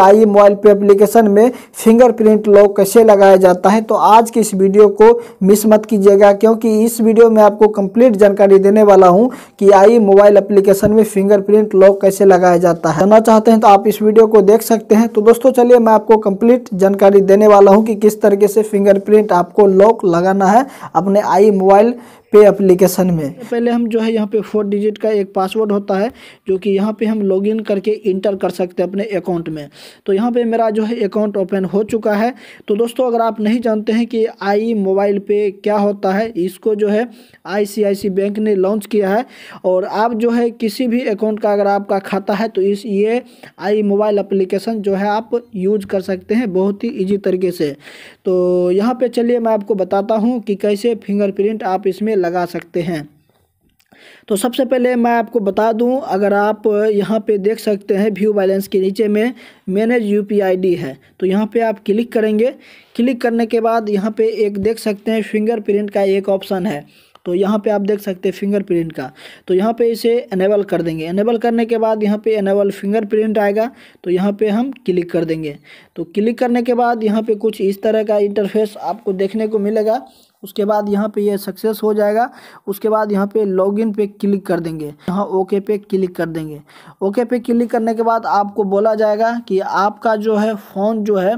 आई mobile pay application में fingerprint lock कैसे लगाया जाता है तो आज की इस वीडियो को मिस मत कीजिएगा क्योंकि इस वीडियो में आपको कंप्लीट जानकारी देने वाला हूं कि आई मोबाइल एप्लीकेशन में फिंगरप्रिंट लॉक कैसे लगाया जाता है जानना चाहते हैं तो आप इस वीडियो को देख सकते हैं तो दोस्तों चलिए मैं आपको कंप्लीट जानकारी देने वाला हूँ कि किस तरीके से फिंगरप्रिंट आपको लॉक लगाना है अपने आई मोबाइल पे एप्लीकेशन में तो पहले हम जो है यहाँ पे फोर डिजिट का एक पासवर्ड होता है जो कि यहाँ पे हम लॉगिन करके इंटर कर सकते हैं अपने अकाउंट में तो यहाँ पे मेरा जो है अकाउंट ओपन हो चुका है तो दोस्तों अगर आप नहीं जानते हैं कि आई मोबाइल पे क्या होता है इसको जो है आई बैंक ने लॉन्च किया है और आप जो है किसी भी अकाउंट का अगर आपका खाता है तो इस ये आई मोबाइल अप्लीकेशन जो है आप यूज कर सकते हैं बहुत ही ईजी तरीके से तो यहाँ पर चलिए मैं आपको बताता हूँ कि कैसे फिंगरप्रिंट आप इसमें लगा सकते हैं तो सबसे पहले मैं आपको बता दूं अगर आप यहां पे देख सकते हैं व्यू बैलेंस के नीचे में manage U P I D है तो यहां पे आप क्लिक करेंगे क्लिक करने के बाद यहां पे एक देख सकते हैं फिंगरप्रिंट का एक ऑप्शन है तो यहाँ पे आप देख सकते हैं फिंगरप्रिंट का तो यहाँ पे इसे इनेबल कर देंगे इनेबल करने के बाद यहाँ पे इनेबल फिंगरप्रिंट आएगा तो यहाँ पे हम क्लिक कर देंगे तो क्लिक करने के बाद यहाँ पे कुछ इस तरह का इंटरफेस आपको देखने को मिलेगा उसके बाद यहाँ पे ये सक्सेस हो जाएगा उसके बाद यहाँ पे लॉगिन पे क्लिक कर देंगे यहाँ ओके पे क्लिक कर देंगे ओके पे क्लिक करने के बाद आपको बोला जाएगा कि आपका जो है फ़ोन जो है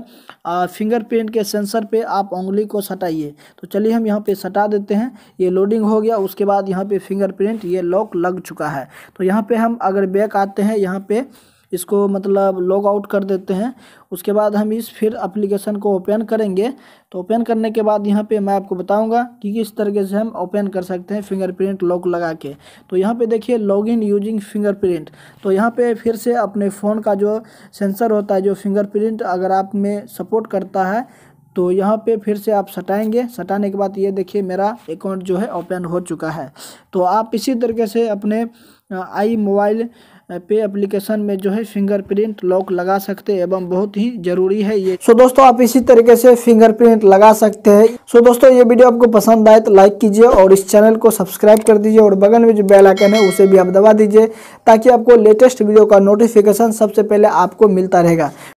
फिंगरप्रिंट के सेंसर पे आप उंगली को सटाइए तो चलिए हम यहाँ पे सटा देते हैं ये लोडिंग हो गया उसके बाद यहाँ पे फिंगरप्रिंट ये लॉक लग चुका है तो यहाँ पर हम अगर बैक आते हैं यहाँ पर इसको मतलब लॉग आउट कर देते हैं उसके बाद हम इस फिर अप्लीकेशन को ओपन करेंगे तो ओपन करने के बाद यहाँ पे मैं आपको बताऊँगा कि किस तरीके से हम ओपन कर सकते हैं फिंगरप्रिंट लॉक लगा के तो यहाँ पे देखिए लॉग इन यूजिंग फिंगरप्रिंट तो यहाँ पे फिर से अपने फ़ोन का जो सेंसर होता है जो फिंगरप्रिंट अगर आप में सपोर्ट करता है तो यहाँ पे फिर से आप सटाएंगे सटाने के बाद ये देखिए मेरा अकाउंट जो है ओपन हो चुका है तो आप इसी तरीके से अपने आई मोबाइल पे एप्लीकेशन में जो है फिंगरप्रिंट लॉक लगा सकते हैं एवं बहुत ही जरूरी है ये सो so दोस्तों आप इसी तरीके से फिंगरप्रिंट लगा सकते हैं सो so दोस्तों ये वीडियो आपको पसंद आए तो लाइक कीजिए और इस चैनल को सब्सक्राइब कर दीजिए और बगल में जो बेल आइकन है उसे भी आप दबा दीजिए ताकि आपको लेटेस्ट वीडियो का नोटिफिकेशन सबसे पहले आपको मिलता रहेगा